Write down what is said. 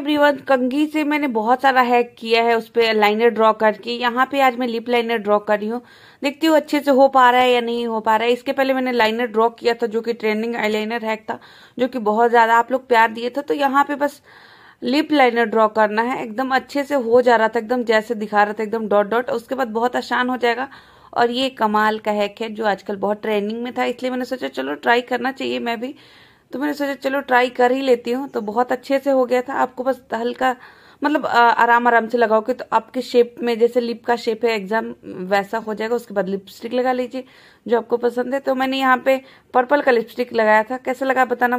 everyone कंगी से मैंने बहुत सारा हैक किया है उस पर लाइनर ड्रॉ करके यहाँ पे आज मैं लिप लाइनर ड्रॉ कर रही हूँ देखती हूँ अच्छे से हो पा रहा है या नहीं हो पा रहा है इसके पहले मैंने लाइनर ड्रॉ किया था जो कि ट्रेंडिंग आईलाइनर हैक था जो कि बहुत ज़्यादा आप लोग प्यार दिए थे तो यहाँ पे बस लिप लाइनर ड्रॉ करना है एकदम अच्छे से हो जा रहा था एकदम जैसे दिखा रहा था एकदम डॉट डॉट उसके बाद बहुत आसान हो जाएगा और ये कमाल का हैक है जो आजकल बहुत ट्रेंडिंग में था इसलिए मैंने सोचा चलो ट्राई करना चाहिए मैं भी तो मैंने सोचा चलो ट्राई कर ही लेती हूँ तो बहुत अच्छे से हो गया था आपको बस हल्का मतलब आराम आराम से लगाओ कि तो आपके शेप में जैसे लिप का शेप है एग्जाम वैसा हो जाएगा उसके बाद लिपस्टिक लगा लीजिए जो आपको पसंद है तो मैंने यहाँ पे पर्पल का लिपस्टिक लगाया था कैसा लगा बताना मुझे